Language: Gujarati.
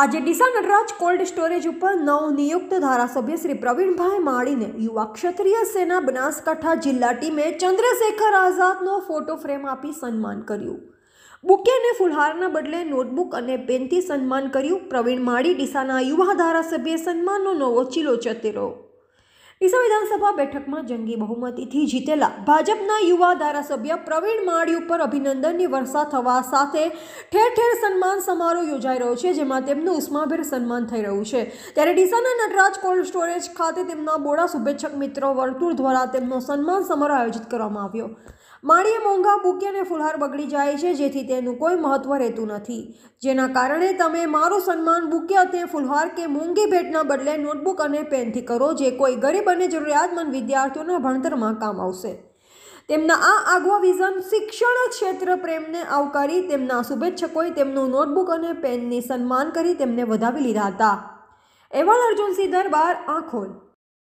આજે ડીસા નટરાજ કોલ્ડ સ્ટોરેજ ઉપર નવ નિયુક્ત ધારાસભ્ય શ્રી પ્રવીણભાઈ માળીને યુવા ક્ષત્રિય સેના બનાસકાંઠા જિલ્લા ટીમે ચંદ્રશેખર આઝાદનો ફોટો ફ્રેમ આપી સન્માન કર્યું બુકે અને ફુલહારના બદલે નોટબુક અને પેનથી સન્માન કર્યું પ્રવીણ માળી ડીસાના યુવા ધારાસભ્ય સન્માનનો નવો ચીલો ચતેરો ડીસા વિધાનસભા બેઠકમાં જંગી બહુમતીથી જીતેલા ભાજપના યુવા ધારાસભ્ય પ્રવીણ માળી ઉપર અભિનંદનની વર્ષા થવા સાથે ઠેર ઠેર સન્માન સમારોહ યોજાઈ રહ્યો છે જેમાં તેમનું ઉષ્માભેર સન્માન થઈ રહ્યું છે ત્યારે ડીસાના નટરાજ કોલ્ડ સ્ટોરેજ ખાતે તેમના બોડા શુભેચ્છક મિત્રો વર્તુળ દ્વારા તેમનો સન્માન સમારોહ આયોજિત કરવામાં આવ્યો માળીએ મોંઘા બુકે અને ફુલહાર બગડી જાય છે જેથી તેનું કોઈ મહત્વ રહેતું નથી જેના કારણે તમે મારું સન્માન બુકે અથવા ફુલહાર કે મોંઘી ભેટના બદલે નોટબુક અને પેનથી કરો જે કોઈ ગરીબ ગરીબ અને જરૂરિયાતમંદ વિદ્યાર્થીઓના ભણતરમાં કામ આવશે તેમના આ આગવા વિઝન શિક્ષણ ક્ષેત્ર પ્રેમને આવકારી તેમના શુભેચ્છકોએ તેમનું નોટબુક અને પેનની સન્માન કરી તેમને વધાવી લીધા હતા એવા અર્જુન સિંહ દરબાર આંખોલ